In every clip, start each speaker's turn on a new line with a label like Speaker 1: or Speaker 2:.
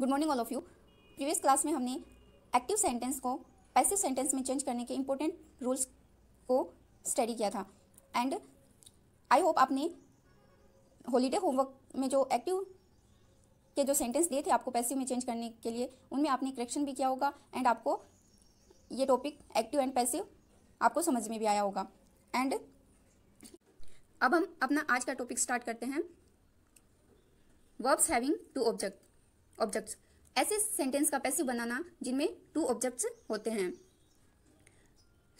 Speaker 1: Good morning all of you previous class में हमने active sentence को पैसिव सेंटेंस में चेंज करने के इम्पोर्टेंट रूल्स को स्टडी किया था एंड आई होप आपने हॉलीडे होमवर्क में जो एक्टिव के जो सेंटेंस दिए थे आपको पैसिव में चेंज करने के लिए उनमें आपने करेक्शन भी किया होगा एंड आपको ये टॉपिक एक्टिव एंड पैसिव आपको समझ में भी आया होगा एंड अब हम अपना आज का टॉपिक स्टार्ट करते हैं verbs having two object objects ऐसे सेंटेंस का पैसिव बनाना जिनमें टू ऑब्जेक्ट्स होते हैं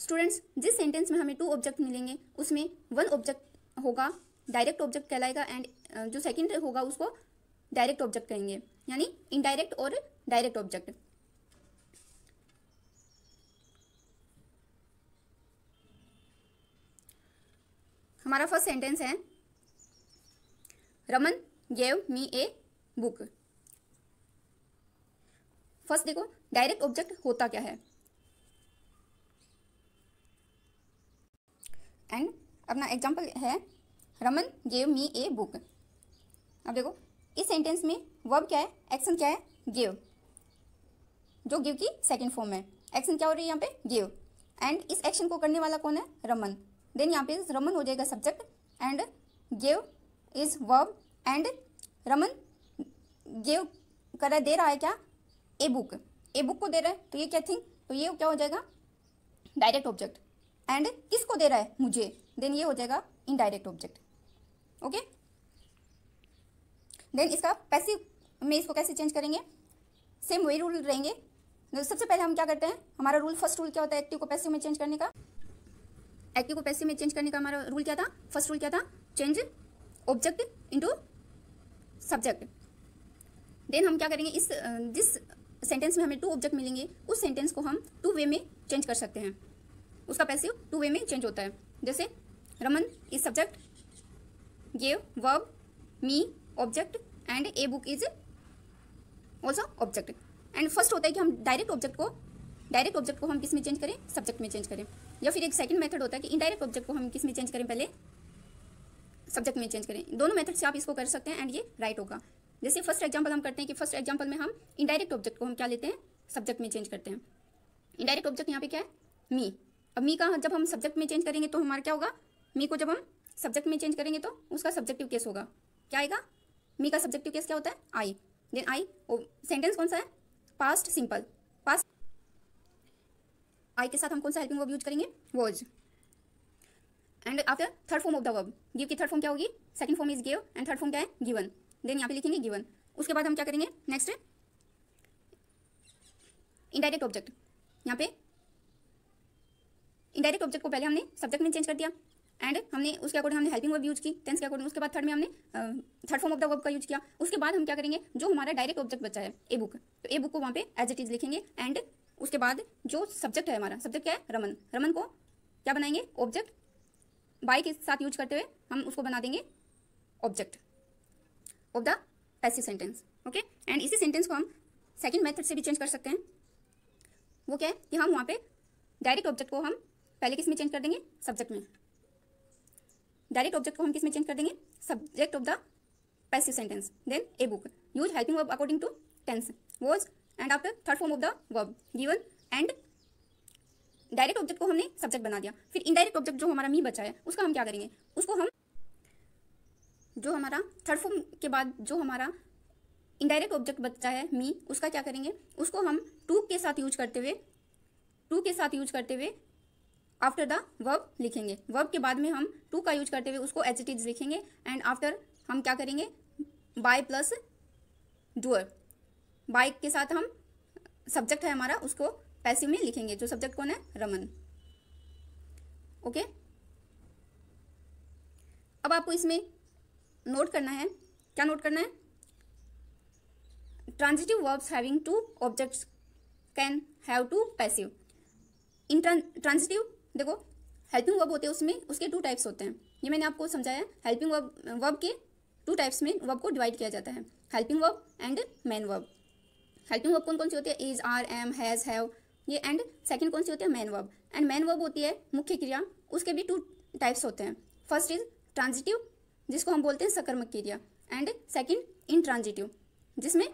Speaker 1: स्टूडेंट्स जिस सेंटेंस में हमें टू ऑब्जेक्ट मिलेंगे उसमें वन ऑब्जेक्ट होगा डायरेक्ट ऑब्जेक्ट कहलाएगा एंड जो सेकेंड होगा उसको डायरेक्ट ऑब्जेक्ट कहेंगे यानी इनडायरेक्ट और डायरेक्ट ऑब्जेक्ट हमारा फर्स्ट सेंटेंस है Raman gave me a book first देखो डायरेक्ट ऑब्जेक्ट होता क्या है एंड अपना एग्जाम्पल है Raman gave me a book अब देखो इस सेंटेंस में वर्ब क्या है एक्शन क्या है गेव जो गिव की सेकेंड फॉर्म है एक्शन क्या हो रही है यहाँ पे गेव एंड इस एक्शन को करने वाला कौन है रमन देन यहाँ पे रमन हो जाएगा subject and gave is verb and Raman gave करा दे रहा है क्या ए बुक ए बुक को दे रहा है तो ये क्या थिंग तो ये क्या हो जाएगा डायरेक्ट ऑब्जेक्ट एंड किसको दे रहा है मुझे देन ये हो जाएगा इनडायरेक्ट ऑब्जेक्ट ओके देन इसका पैसिव में इसको कैसे चेंज करेंगे सेम वही रूल रहेंगे तो सबसे पहले हम क्या करते हैं हमारा रूल फर्स्ट रूल क्या होता है एक्टिव को पैसिव में चेंज करने का एक्टिव को पैसिव में चेंज करने का हमारा रूल क्या था फर्स्ट रूल क्या था change object into subject then हम क्या करेंगे इस जिस सेंटेंस में हमें टू ऑब्जेक्ट मिलेंगे उस सेंटेंस को हम टू वे में चेंज कर सकते हैं उसका पैसिव टू वे में चेंज होता है जैसे Raman is subject gave verb me object and a book is also object and first होता है कि हम डायरेक्ट ऑब्जेक्ट को डायरेक्ट ऑब्जेक्ट को हम किस में चेंज करें सब्जेक्ट में चेंज करें या फिर एक सेकंड मेथड होता है कि इनडायरेक्ट ऑब्जेक्ट को हम किस में चेंज करें पहले सब्जेक्ट में चेंज करें दोनों मेथड से आप इसको कर सकते हैं एंड ये राइट होगा जैसे फर्स्ट एग्जाम्पल हम करते हैं कि फर्स्ट एग्जाम्पल में हम इनडायरेक्ट ऑब्जेक्ट को हम क्या लेते हैं सब्जेक्ट में चेंज करते हैं इनडायरेक्ट ऑब्जेक्ट यहाँ पे क्या है मी अब मी का जब हम सब्जेक्ट में चेंज करेंगे तो हमारा क्या होगा मी को जब हम सब्जेक्ट में चेंज करेंगे तो उसका सब्जेक्टिव केस होगा क्या आएगा मी का सब्जेक्टिव केस क्या होता है आई देन आई सेंटेंस कौन सा है पास्ट सिंपल पास्ट आई के साथ हम कौन सा हेल्पिंग वर्ब यूज करेंगे was and after third form of the verb give की थर्ड फॉर्म क्या होगी second form is give and third form क्या है गिवन देन यहाँ पे लिखेंगे गिवन उसके बाद हम क्या करेंगे नेक्स्ट इनडायरेक्ट ऑब्जेक्ट यहाँ पे इनडायरेक्ट ऑब्जेक्ट को पहले हमने सब्जेक्ट में चेंज कर दिया एंड हमने उसके अकॉर्डिंग हमने हेल्पिंग वर्ब यूज की टेंस के अकॉर्डिंग उसके बाद थर्ड में हमने third form of the verb का यूज किया उसके बाद हम क्या करेंगे जो हमारा डायरेक्ट ऑब्जेक्ट बचा है ए बुक तो ए बुक को वहाँ पे एज इट इज लिखेंगे एंड उसके बाद जो सब्जेक्ट है हमारा सब्जेक्ट क्या है रमन रमन को क्या बनाएंगे ऑब्जेक्ट बाई के साथ यूज करते हुए हम उसको बना देंगे object of the passive sentence okay and इसी सेंटेंस को हम सेकेंड मेथड से भी चेंज कर सकते हैं वो क्या है कि हम वहाँ पे डायरेक्ट ऑब्जेक्ट को हम पहले किस में चेंज कर देंगे सब्जेक्ट में डायरेक्ट ऑब्जेक्ट को हम किस में चेंज कर देंगे subject of the passive sentence then a book use helping verb according to tense was and after third form of the verb given and direct object को हमने सब्जेक्ट बना दिया फिर इनडायरेक्ट ऑब्जेक्ट जो हमारा मी बचा है उसका हम क्या करेंगे उसको हम जो हमारा थर्ड फॉर्म के बाद जो हमारा इनडायरेक्ट ऑब्जेक्ट बचता है मी उसका क्या करेंगे उसको हम टू के साथ यूज करते हुए टू के साथ यूज करते हुए आफ्टर द वर्ब लिखेंगे वर्ब के बाद में हम टू का यूज करते हुए उसको एजिटिव लिखेंगे एंड आफ्टर हम क्या करेंगे बाय प्लस डूअर बाय के साथ हम सब्जेक्ट है हमारा उसको पैसिव में लिखेंगे जो सब्जेक्ट कौन है रमन ओके okay? अब आपको इसमें नोट करना है क्या नोट करना है transitive verbs having two objects can have two passive इन ट्रांजिटिव देखो हेल्पिंग वर्ब होते हैं उसमें उसके टू टाइप्स होते हैं ये मैंने आपको समझाया हेल्पिंग वर्ब वर्ब के टू टाइप्स में वर्ब को डिवाइड किया जाता है helping verb and main verb helping verb कौन कौन सी होती है is are am has have ये एंड सेकंड कौन सी होती है main verb and main verb होती है मुख्य क्रिया उसके भी टू टाइप्स होते हैं फर्स्ट इज ट्रांजिटिव जिसको हम बोलते हैं सकर्मक क्रिया एंड सेकेंड इंट्रांजिटिव जिसमें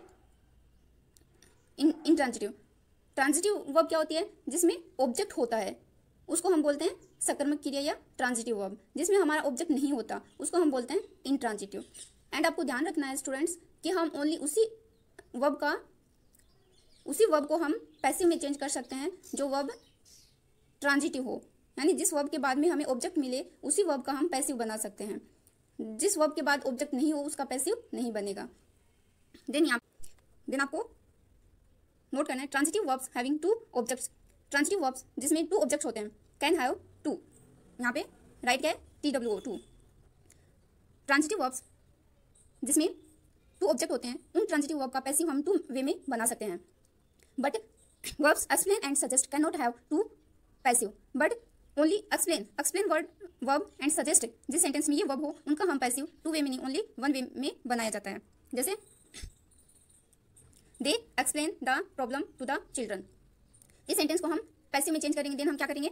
Speaker 1: इंट्रांजिटिव ट्रांजिटिव वर्ब क्या होती है जिसमें ऑब्जेक्ट होता है उसको हम बोलते हैं सकर्मक क्रिया या ट्रांजिटिव वर्ब जिसमें हमारा ऑब्जेक्ट नहीं होता उसको हम बोलते हैं इंट्रांजिटिव एंड आपको ध्यान रखना है स्टूडेंट्स कि हम ओनली उसी वर्ब का उसी वर्ब को हम पैसिव में चेंज कर सकते हैं जो वर्ब ट्रांजिटिव हो यानी जिस वर्ब के बाद में हमें ऑब्जेक्ट मिले उसी वर्ब का हम पैसिव बना सकते हैं जिस वर्ब के बाद ऑब्जेक्ट नहीं हो उसका पैसिव नहीं बनेगा देन यहाँ देन आपको नोट करना है transitive verbs having two objects transitive verbs जिसमें टू ऑब्जेक्ट्स होते हैं कैन हैव टू यहाँ पे राइट क्या है T W O two transitive verbs जिसमें टू ऑब्जेक्ट होते हैं उन ट्रांसिटिव वर्ब का पैसिव हम टू वे में बना सकते हैं but verbs explain and suggest can not have two passive but only explain explain word verb and suggest जिस सेंटेंस में ये वर्ब हो उनका हम passive two way meaning only one way में बनाया जाता है जैसे they explain the problem to the children इस सेंटेंस को हम पैसिव में चेंज करेंगे देन हम क्या करेंगे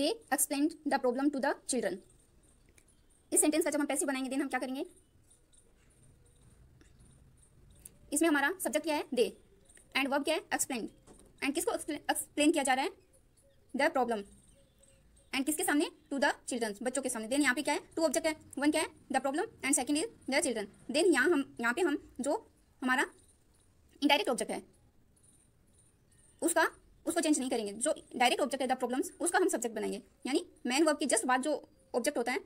Speaker 1: they explain the problem to the children इस सेंटेंस का जब हम पैसिव बनाएंगे देन हम क्या करेंगे इसमें हमारा सब्जेक्ट क्या है दे एंड वर्ब क्या है एक्सप्लेन एंड किसको एक्सप्लेन किया जा रहा है द प्रॉब्लम एंड किसके सामने टू द चिल्ड्रन बच्चों के सामने देन यहाँ पे क्या है टू ऑब्जेक्ट है वन क्या है the problem and second is the children then यहाँ हम यहाँ पे हम जो हमारा इनडायरेक्ट ऑब्जेक्ट है उसका उसको चेंज नहीं करेंगे जो डायरेक्ट ऑब्जेक्ट है द प्रॉब्लम्स उसका हम सब्जेक्ट बनाएंगे यानी मैन वर्ब की जस्ट बाद जो ऑब्जेक्ट होता है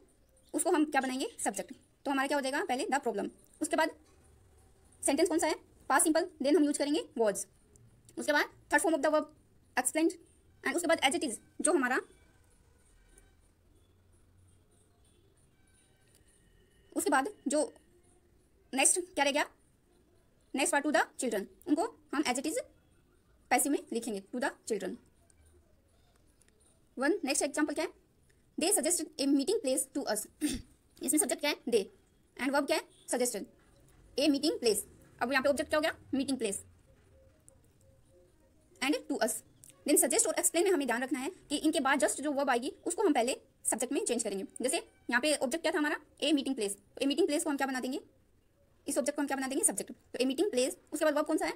Speaker 1: उसको हम क्या बनाएंगे सब्जेक्ट तो हमारा क्या हो जाएगा पहले द प्रॉब्लम उसके बाद सेंटेंस कौन सा है पास सिंपल देन हम यूज करेंगे वर्ड्स उसके बाद third form of the verb explain and उसके बाद एज इट इज़ जो हमारा उसके बाद जो नेक्स्ट क्या रह गया next part to the children उनको हम एज इट इज पैसे में लिखेंगे to the children one next example क्या है they suggested a meeting place to us इसमें सब्जेक्ट क्या है दे एंड वर्ब क्या है सजेस्टेड ए मीटिंग प्लेस अब यहाँ पे ऑब्जेक्ट क्या हो गया meeting place and to us then suggest और एक्सप्लेन में हमें ध्यान रखना है कि इनके बाद जस्ट जो वर्ब आएगी उसको हम पहले सब्जेक्ट में चेंज करेंगे जैसे यहाँ पे ऑब्जेक्ट क्या था हमारा a meeting place a meeting place को हम क्या बना देंगे इस ऑब्जेक्ट को हम क्या बना देंगे सब्जेक्ट तो ए मीटिंग प्लेस उसके बाद वर्ब कौन सा है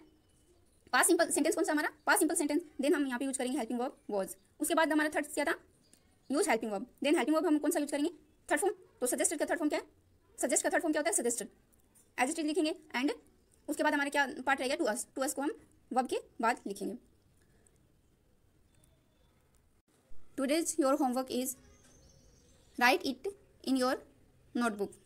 Speaker 1: पास सिंपल सेंटेंस कौन सा हमारा पास सिंपल सेंटेंस देन हम यहाँ पे यूज करेंगे हेल्पिंग वर्ब वॉज उसके बाद हमारा थर्ड क्या था use helping verb then helping verb हम कौन सा यूज करेंगे थर्ड फॉर्म तो सजेस्टेड का थर्ड फॉर्म क्या है सजेस्ट का थर्ड फॉर्म क्या होता है सजेस्टेड एज लिखेंगे एंड उसके बाद हमारा क्या पार्ट रहेगा टू अस टू अस को हम वर्ब के बाद लिखेंगे Today's your homework is write it in your notebook.